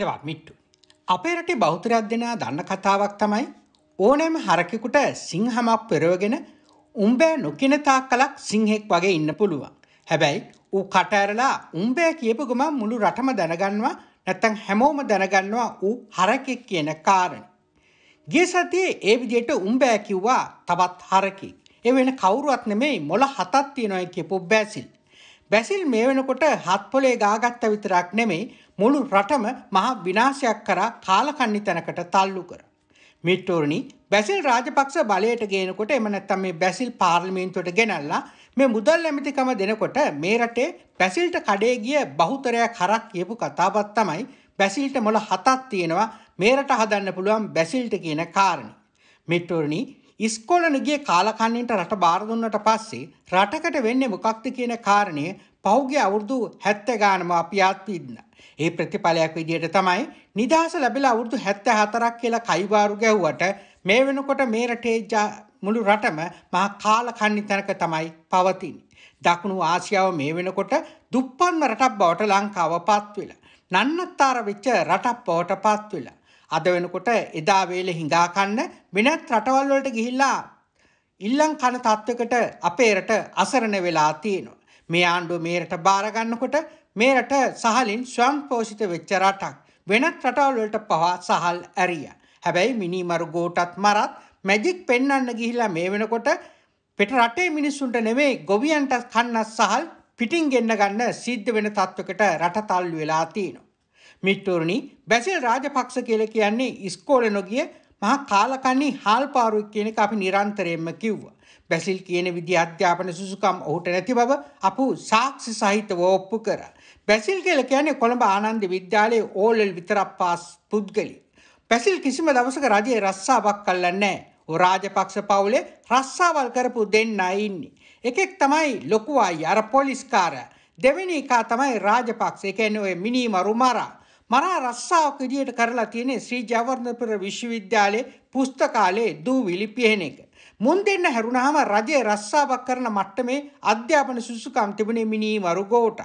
ඒවා මිට්ටු. අපේ රටේ බෞතරයක් දෙනා දන්න කතාවක් තමයි ඕනෑම හරකෙකුට සිංහමක් පෙරවගෙන උම්බෑ නොකිනතා කලක් සිංහෙක් වගේ ඉන්න පුළුවන්. හැබැයි ඌ කටඇරලා උම්බෑ කියපු ගමන් මුළු රටම දැනගන්නවා නැත්තං හැමෝම දැනගන්නවා ඌ හරකෙක් කියන කාරණ. ගිය සතියේ ඒ විදියට උම්බෑ කිව්වා තවත් හරකෙක්. ඒ වෙන කවුරුවත් නෙමෙයි මොළ හතක් තියෙනවා කියපු බැසිල්. බැසිල් මේ වෙනකොට හත් පොලේ ගාගත්ත විතරක් නෙමෙයි මුළු රටම මහා විනාශයක් කරා කාලකන්නි තැනකට තල්ලු කර. මිට්ටෝරණි බැසිල් රාජපක්ෂ බලයට ගේනකොට එම නැත්තම් මේ බැසිල් පාර්ලිමේන්තුවට ගෙනල්ලා මේ මුදල් ඇමතිකම දෙනකොට මේ රටේ බැසිල්ට කඩේ ගිය බහුතරයක් හරක් කියපු කතාවත් තමයි බැසිල්ට මොළ හතක් තියෙනවා මේ රට හදන්න පුළුවන් බැසිල්ට කියන කාරණේ. මිට්ටෝරණි ඉස්කෝලනගේ කාලකන්නින්ට රට බාර දුන්නට පස්සේ රටකට වෙන්නේ මොකක්ද කියන කාරණය පහුගිය අවුරුදු 70 ගානම අපි ආත්පින්නා. ඒ ප්‍රතිඵලයක් විදියට තමයි නිදහස ලැබිලා අවුරුදු 74ක් කියලා කයිවාරු ගැහුවට මේ වෙනකොට මේ රටේ මුළු රටම මහා කාල කන්නි තැනක තමයි පවතින්නේ. දකුණු ආසියාව මේ වෙනකොට දුප්පන්ම රටක් බවට ලංකාව පත් වෙලා. නන්නත්තර වෙච්ච රටක් බවට පත් වෙලා. අද වෙනකොට එදා වේලේ හිඟා කන්න වෙනත් රටවල් වලට ගිහිල්ලා ඉල්ලන් කන තත්වයකට අපේ රට අසරණ වෙලා තියෙනවා. මේ ආණ්ඩුව මේ රට බාර ගන්නකොට මේ රට සහලින් ස්වයංපෝෂිත වෙච්ච රටක්. වෙනත් රටවල් වලට පවා සහල් ඇරියා. හැබැයි මිනිමරු ගෝටත් මරත් මැජික් පෙන්වන්න ගිහිල්ලා මේ වෙනකොට පිට රටේ මිනිස්සුන්ට නෙමෙයි ගොවියන්ට කන්නත් සහල් පිටින් ගෙන්න ගන්න සිද්ධ වෙන තත්වයකට රට තල්ලු වෙලා තියෙනවා. මිට්ටුරුනි බැසිල් රාජපක්ෂ කියලා කියන්නේ ඉස්කෝලේ නොගිය මහා කාලකන්ණි හාල්පාරුවෙක් කියන එක අපි නිරන්තරයෙන්ම කිව්වා. බැසිල් කියන විදිහ අධ්‍යාපන සුසුකම් ඔහුට නැති බව අපු සාක්ෂි සහිතව ඔප්පු කරා. බැසිල් කියලා කියන්නේ කොළඹ ආනන්ද විද්‍යාලයේ ඕලෙල් විතරක් පාස් පුද්ගලි. බැසිල් කිසිම දවසක රජයේ රස්සාවක් කළා නැහැ. ඔය රාජපක්ෂ පවුලේ රස්සාවල් කරපු දෙන්නයි ඉන්නේ. එකෙක් තමයි ලොකු අය අර පොලිස්කාරයා. දෙවෙනි එකා තමයි රාජපක්ෂ. ඒ කියන්නේ ඔය මිනි මරු මරා. මරා රස්සාවක් විදියට කරලා තියෙන්නේ ශ්‍රී ජයවර්ධනපුර විශ්වවිද්‍යාලයේ පුස්තකාලයේ දූවිලි පිහන එක. මුන් දෙන්න හැරුණාම රජය රස්සාවක් කරන මට්ටමේ අධ්‍යාපන සුසුකම් තිබුණේ මිනීමරු ගෝට.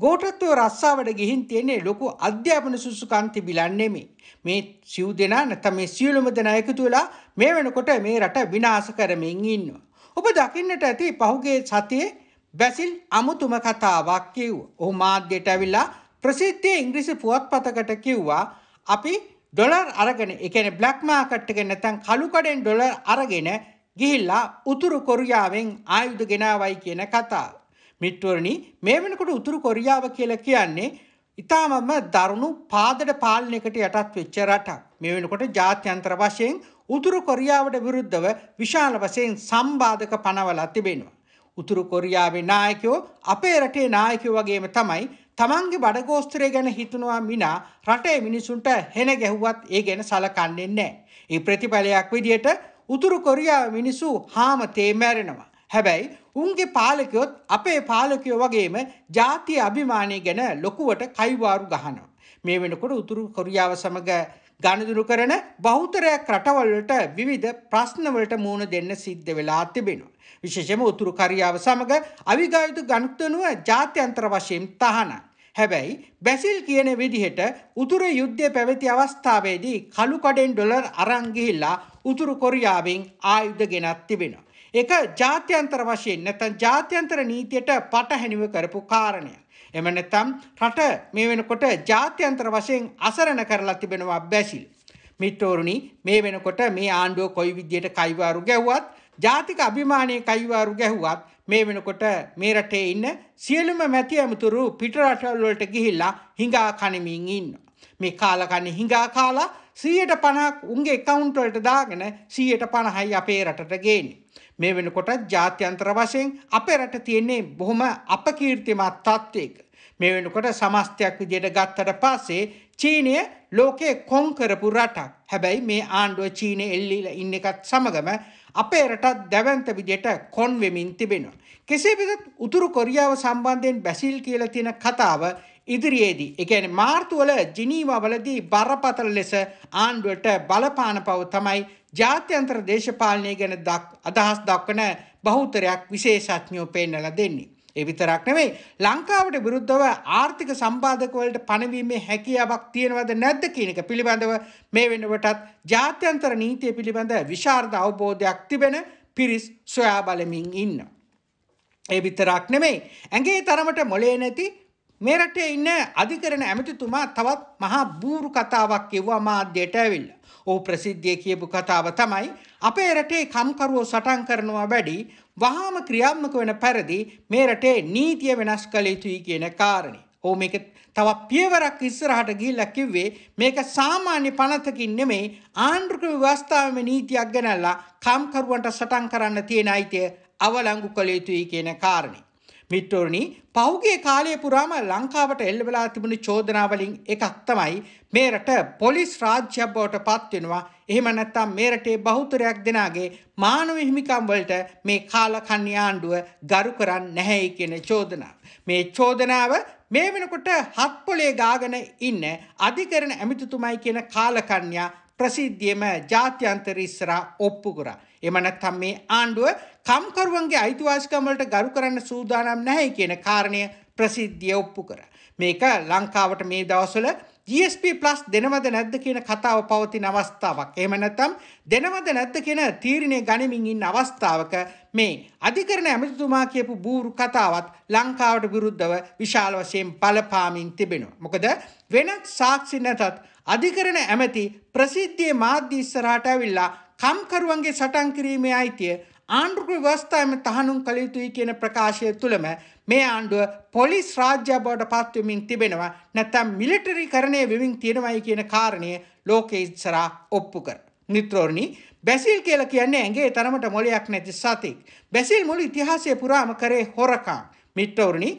ගෝටත්ව රස්සාවට ගිහින් තියෙන්නේ ලොකු අධ්‍යාපන සුසුකම් තිබිලා නෙමෙයි. මේ සිව් දෙනා නැත්නම් මේ සියලුම දෙනා එකතු වෙලා මේ වෙනකොට මේ රට විනාශ කරමින් ඉන්නවා. ඔබ දකින්නට ඇති පහුගේ සතියේ බැසිල් අමුතුම කතාවක් කිව්. ඔහු මාධ්‍යයට ඇවිල්ලා ප්‍රසිද්ධිය ඉංග්‍රීසි පුවත්පතකට කිව්වා අපි ඩොලර් අරගෙන එකන බ්ලක් මාකට් එක නැතන් කළුකඩෙන් ඩොලර් අරගෙන ගිහිල්ලා උතුරු කොරියාවෙන් ආයුධ ගෙනාවයි කියන කතාව. මිට්වරණි මේ වෙනකොට උතුරු කොරියාව කියලා කියන්නේ ඉතාමම දරුණු පාදට පාලනයකට යටත් වෙච්ච රටක්. මේ වෙනකොට ජාත්‍යන්තර වශයෙන් උතුරු කොරියාවට විරුද්ධව විශාල වශයෙන් සම්බාධක පනවලා තිබෙනවා. උතුරු කොරියාවේ නායකයෝ අපේ රටේ නායකයෝ වගේම තමයි තමන්ගේ බඩගෝස්තරය ගැන හිතනවා මිනා රටේ මිනිසුන්ට හෙන ගැහුවත් ඒ ගැන සලකන්නේ නැහැ. ඒ ප්‍රතිඵලයක් විදියට උතුරු කොරියා මිනිස්සු හාම තේමැරෙනවා. හැබැයි උන්ගේ පාලකයොත් අපේ පාලකයෝ වගේම ජාතිය අභිමානය ගැන ලොකුවට කයිවාරු ගහනවා. මේ වෙනකොට උතුරු කොරියාව සමග ගණදුරු කරන බෞතරයක් රටවල්ලට විවිධ ප්‍රශ්නවලට මුහුණ දෙන්න සිද්ධ වෙලා තිබෙනවා. විශේෂම උතුරු කරියාව සමග අවිගායුතු ගණතනුව ජාත්‍යන්තර වශයෙන් තහනම්. හැබැයි බැසිල් කියන විදිහට උතුරු යුද්ධය පැවති අවස්ථාවේදී කළුකඩෙන් ඩොලර් අරන් ගිහිල්ලා උතුරු කොරියාවෙන් ආයුධ ගෙනත් තිබෙනවා. ඒක ජාත්‍යන්තර වශයෙන් නැත්නම් ජාත්‍යන්තර නීතියට පටහැනිව කරපු කාරණයක්. එම නැත්නම් රට මේ වෙනකොට ජාත්‍යන්තර වශයෙන් අසරණ කරලා තිබෙනවා බැසිල්. මිත්‍රෝරුනි මේ වෙනකොට මේ ආණ්ඩුව කොයි විදියට කයිවාරු ගැහුවත් ජාතික අභිමානයේ කයිවාරු ගැහුවත් මේ වෙනකොට මේ රටේ ඉන්න සියලුම මැති ඇමතුරු පිටරටවල් වලට ගිහිල්ලා හිඟා කනමින් ඉන්නවා. මේ කාලා කන්නේ හිඟා කාලා 150ක් උන්ගේ account වලට දාගෙන 150යි අපේ රටට ගේන්නේ. මේ වෙනකොට ජාත්‍යන්තර වශයෙන් අපේ රට තියෙන්නේ බොහොම අපකීර්තිමත් තත්ත්වයක. මේ වෙනකොට සමස්තයක් විදියට ගත්තට පස්සේ චීනය ලෝකේ කොන් කරපු රටක්. හැබැයි මේ ආණ්ඩුව චීනය එල්ලිල ඉන්න එකත් සමගම අපේ රටත් දැවන්ත විදියට කොන් වෙමින් තිබෙනවා. කෙසේ වෙතත් උතුරු කොරියාව සම්බන්ධයෙන් බැසිල් කියලා තියෙන කතාව ඉදිරියේදී එකන මාර්තුවල ජිනීවවලදී බරපතල ලෙස ආණ්ඩුවට බලපාන පව තමයි ජාත්‍යන්තර දේශපාලනය ගැන අදහස් දක්වන බහුතරයක් විශේෂඥෝ පෙන්නල දෙන්නේ. ඒ විතරක් නෙවෙයි ලංකාවට විරුද්ධව ආර්ථික සම්බාධක වලට පණවීමේ හැකියාවක් තියෙනවද නැද්ද කියන එක පිළිබඳව මේ වෙනකොටත් ජාත්‍යන්තර නීතිය පිළිබඳ විශාරද අවබෝධයක් තිබෙන පිරිස් සොයා බලමින් ඉන්නවා. ඒ විතරක් නෙමෙයි ඇගේ තරමට මොලේ නැති මේ රටේ ඉන්න අධිකරණ ඇමතිතුමා තවත් මහා බූරු කතාවක් කිව්වා මාධ්‍යයට ඇවිල්ලා. ඔහු ප්‍රසිද්ධියේ කියපු කතාව තමයි අපේ රටේ කම්කරුවෝ සටන් කරනවා වැඩි වහාම ක්‍රියාත්මක වෙන පරිදි මේ රටේ නීතිය වෙනස් කළ යුතුයි කියන කාරණේ. ඔහු මේක තවත් පියවරක් ඉස්සරහට ගිහිල්ලා කිව්වේ මේක සාමාන්‍ය පනතකින් නෙමෙයි ආණ්ඩුක්‍රම ව්‍යවස්ථාවේ නීතියක් ගෙනල්ලා කම්කරුවන්ට සටන් කරන්න තියෙන අයිතිය අවලංගු කළ යුතුයි කියන කාරණේ. මිට්ටෝරණි පහුගේ කාලය පුරාම ලංකාවට එල්ල වෙලා තිබුණු චෝදනාවලින් එකක් තමයි මේ රට පොලිස් රාජ්‍ය බවට පත් වෙනවා. එහෙම නැත්නම් මේ රටේ බහුතරයක් දෙනාගේ මානව හිමිකම් වලට මේ කාලකන්ණි ආණ්ඩුව ගරු කරන්නේ නැහැයි කියන චෝදනාව. මේ චෝදනාව මේ වෙනකොට හත් පොලේ ගාගෙන ඉන්න අධිකරණ ඇමතිතුමයි කියන කාලකන්ණියා ප්‍රසිද්ධියම ජාත්‍යන්තර ඉස්සරහා ඔප්පු කරා. එම නැත්නම් මේ ආණ්ඩුව කම්කරුවන්ගේ අයිතිවාසිකම් වලට ගරු කරන්න සූදානම් නැහැ කියන කාරණය ප්‍රසිද්ධිය ඔප්පු කරා. මේක ලංකාවට මේ දවස්වල GSP Plus දෙනවද නැද්ද කියන කතාව පවතින අවස්ථාවක්. එහෙම නැත්නම් දෙනවද නැද්ද කියන තීරණය ගනිමින් ඉන්න අවස්ථාවක මේ අධිකරණ ඇමතිතුමා කියපු බූරු කතාවත් ලංකාවට විරුද්ධව විශාල වශයෙන් බලපාමින් තිබෙනවා. මොකද වෙනත් සාක්ෂි නැතත් අධිකරණ ඇමති ප්‍රසිද්ධියේ මාධ්‍ය ඉස්සරහට ඇවිල්ලා කම්කරුවන්ගේ සටන් කිරීමේ අයිතිය ආණ්ඩුක ව්‍යවස්ථාවෙන් තහනම් කළ යුතුයි කියන ප්‍රකාශය තුළම මේ ආණ්ඩුව පොලිස් රාජ්‍ය බවට පත්වමින් තිබෙනවා නැත්නම් මිලිටරීකරණය වෙමින් තියෙනවායි කියන කාරණය ලෝකයේ ඉස්සරහා ඔප්පු කර. මිත්‍රෝරණි බැසිල් කියලා කියන්නේ ඇඟේ තරමට මොලයක් නැති සතෙක්. බැසිල් මුළු ඉතිහාසය පුරාම කරේ හොරකම්. මිත්‍රෝරණි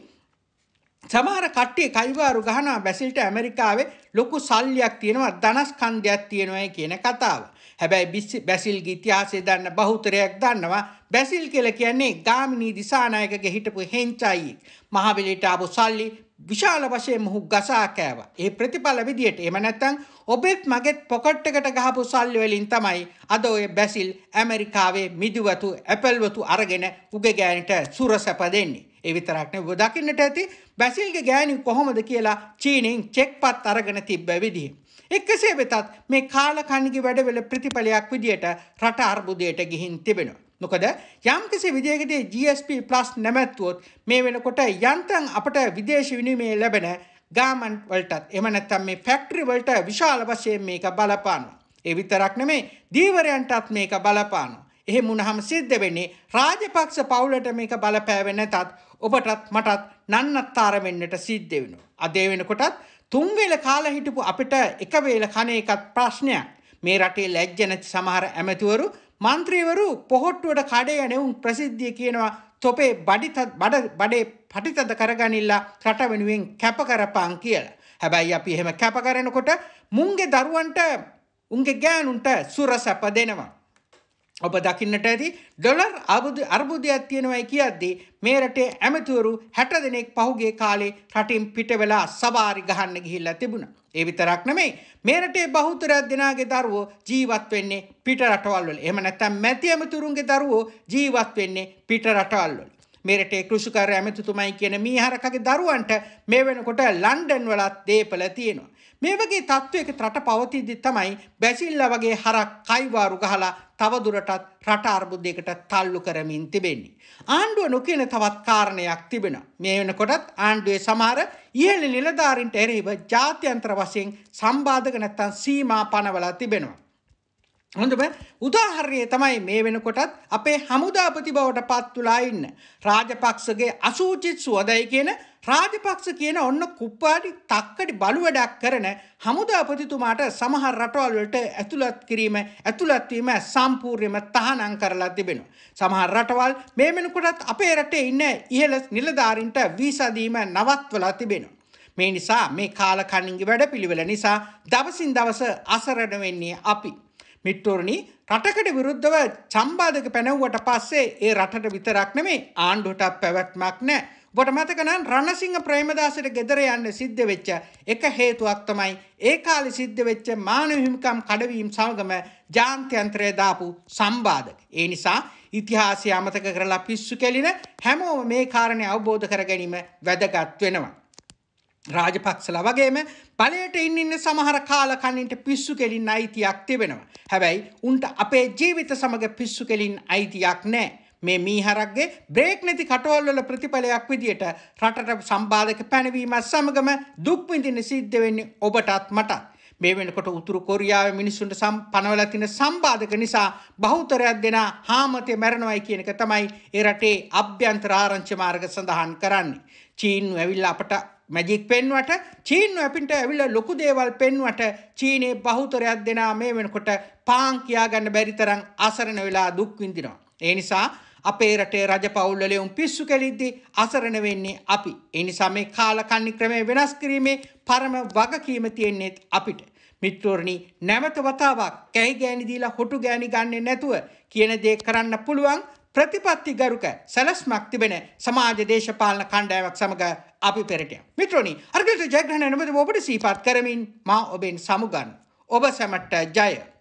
සමහර කට්ටිය කයිවාරු ගහනවා බැසිල්ට ඇමරිකාවේ ලොකු සල්ලියක් තියෙනවා ධනස්කන්ධයක් තියෙනවායි කියන කතාව. හැබැයි බැසිල්ගේ ඉතිහාසය දන්න බහුතරයක් දන්නවා බැසිල් කියල කියන්නේ ගාමිණී දිසානායකගේ හිටපු හෙංචයියෙක් මහබෙලිට ආපු සල්ලි විශාල වශයෙන් මොහු ගසා කෑව. ඒ ප්‍රතිඵල විදියට එහෙම නැත්නම් ඔබෙත් මගෙත් පොකට් එකට ගහපු සල්ලි වලින් තමයි අද ඔය බැසිල් ඇමරිකාවේ මිදුවතු ඇපල් වතු අරගෙන උගේ ගෑනිට සුරසැප දෙන්නේ. ඒ විතරක් නෙවෙයි දකින්නට ඇති බැසිල්ගේ ගෑණි කොහොමද කියලා චීනෙන් චෙක්පත් අරගෙන තිබ්බ විදිහ. එක්කසේ වෙතත් මේ කාලකන්නිගේ වැඩවල ප්‍රතිඵලයක් විදියට රට අර්බුදයට ගිහින් තිබෙනවා. මොකද යම්කිසි විදියකට GSP+ නැමැත්තුවොත් මේ වෙනකොට යන්තම් අපට විදේශ විනිමය ලැබෙන ගාමන් වලටත් එහෙම නැත්නම් මේ ෆැක්ටරි වලට විශාල වශයෙන් මේක බලපානවා. ඒ විතරක් නෙමෙයි දීවරයන්ටත් මේක බලපානවා. එහෙම වුණහම සිද්ධ වෙන්නේ රාජපක්ෂ පවුලට මේක බලපෑවේ නැතත් ඔබටත් මටත් නන්නත්තර වෙන්නට සිද්ධ වෙනවා. අද වෙනකොටත් තුන් වේල කාලා හිටපු අපිට එක වේල කණ එකක් ප්‍රශ්නයක්. මේ රටේ ලැජ්ජ නැති සමහර ඇමතිවරු മന്ത്രിවරු පොහොට්ටුවට කඩේ නෙවුම් ප්‍රසිද්ධිය කියනවා තොපේ බඩිත බඩ බඩේ පටිතද කරගනිලා රට වෙනුවෙන් කැප කරපං කියලා. හැබැයි අපි එහෙම කැප කරනකොට මුන්ගේ දරුවන්ට උන්ගේ ගෑනුන්ට සුර සැප දෙනවා. ඔබ දකින්නට ඇති ඩොලර් අබුද අර්බුදයක් තියෙනවයි කියද්දී මේ රටේ ඇමතිවරු 60 දෙනෙක් පහුගිය කාලේ රටින් පිට වෙලා සවාරි ගහන්න ගිහිල්ලා තිබුණා. ඒ විතරක් නෙමෙයි මේ රටේ බහුතරයක් දෙනාගේ දරුවෝ ජීවත් වෙන්නේ පිට රටවල් වල. එහෙම නැත්නම් මැති ඇමතිවරුන්ගේ දරුවෝ ජීවත් වෙන්නේ පිට රටවල් වල. මේරටේ කෘෂිකාර ඇමතිතුමයි කියන මීහරකගේ දරුවන්ට මේ වෙනකොට ලන්ඩන් වලත් දේපල තියෙනවා. මේ වගේ තත්ත්වයක රට පවතිද්දි තමයි බැසිල්ලා වගේ හරක් කයිවාරු ගහලා තවදුරටත් රට අර්බුදයකට තල්ලු කරමින් තිබෙන්නේ. ආණ්ඩුව නොකියන තවත් කාරණයක් තිබෙන. මේ වෙනකොටත් ආණ්ඩුවේ සමහර ඉහළ නිලධාරින්ට එරෙහිව ජාත්‍යන්තර වශයෙන් සම්බාධක නැත්තම් සීමා පනවලා තිබෙනවා. හොඳම උදාහරණය තමයි මේ වෙනකොටත් අපේ හමුදාපති බවට පත් තුලා ඉන්න රාජපක්ෂගේ අසූචිත් සුවදයි කියන රාජපක්ෂ කියන ඔන්න කුප්පාඩි තක්කඩි බලුවඩක් කරන හමුදාපතිතුමාට සමහර රටවල් වලට ඇතුළත් කිරීම ඇතුළත් වීම සම්පූර්ණයෙන්ම තහනම් කරලා තිබෙනවා. සමහර රටවල් මේ වෙනකොටත් අපේ රටේ ඉන්න ඉහළ නිලධාරීන්ට වීසා දීම නවත්වලා තිබෙනවා. මේ නිසා මේ කාලකන්ණින්ගේ වැඩපිළිවෙල නිසා දවසින් දවස අසරණ වෙන්නේ අපි. මිට්ටෝරණී රටකට විරුද්ධව චම්බාධක පැනව්වට පස්සේ ඒ රටට විතරක් නෙමේ ආණ්ඩුවටත් පැවැත්මක් නෑ. ඔබට මතක නම් රණසිංහ ප්‍රේමදාසට ගෙදර යන්න සිද්ධ වෙච්ච එක හේතුවක් තමයි ඒ කාලේ සිද්ධ වෙච්ච මානව හිමිකම් කඩවීම් සමගම ජාත්‍යන්තරය දාපු සම්බාධක. ඒ නිසා ඉතිහාසය අමතක කරලා පිස්සු කෙලින හැමෝම මේ කාරණේ අවබෝධ කර ගැනීම වැදගත් වෙනවා. රාජපක්සලා වගේම බලයට ඉන්න ඉන්න සමහර කාලකන්නින්ට පිස්සු කෙලින් අයිතියක් තිබෙනවා. හැබැයි උන්ට අපේ ජීවිත සමඟ පිස්සු කෙලින් අයිතියක් නෑ. මේ මීහරක්ගේ බ්‍රේක් නැති කටවල්වල ප්‍රතිඵලයක් විදියට රටට සම්බාධක පැනවීමත් සමගම දුක්විඳින සිද්ධ වෙන්නේ ඔබටත් මටත්. මේ වෙනකොට උතුරු කොරියාවේ මිනිස්සුන්ට සම් පනවලා තියෙන සම්බාධක නිසා බහුතරයක් දෙනා හාමතේ මැරෙනවයි කියන එක තමයි ඒ රටේ අභ්‍යන්තර ආරංචි මාර්ග සඳහන් කරන්නේ. චීන් ඇවිල්ලා අපට මැජික් පෙන්වට චීන්ව අපිට ඇවිල ලොකු දේවල් පෙන්වට චීනයේ බහුතරයක් දෙනා මේ වෙනකොට පාන් කියාගන්න බැරිතරම් අසරණ වෙලා දුක් විඳිනවා. ඒ නිසා අපේ රටේ රජ පවුල්වල උන් පිස්සු කෙලිද්දී අසරණ වෙන්නේ අපි. ඒ නිසා මේ කාලකන්ණි ක්‍රමය වෙනස් කිරීමේ පරම වගකීම තියෙන්නේ අපිට. මිත්‍රෝරණි නැවත වතාවක් කැහි ගෑණි දීලා හොටු ගෑණි ගන්නෙ නැතුව කියන දේ කරන්න පුළුවන් ප්‍රතිපත්තිගරුක සැලස්මක් තිබෙන සමාජ දේශපාලන කණ්ඩායමක් සමග අපි පෙරට යමු. මිත්‍රෝනි, අර්ගිත ජයග්‍රහණ නිමෙත ඔබට සීපත් කරමින් මා ඔබෙන් සමුගන්. ඔබ සැමට ජය.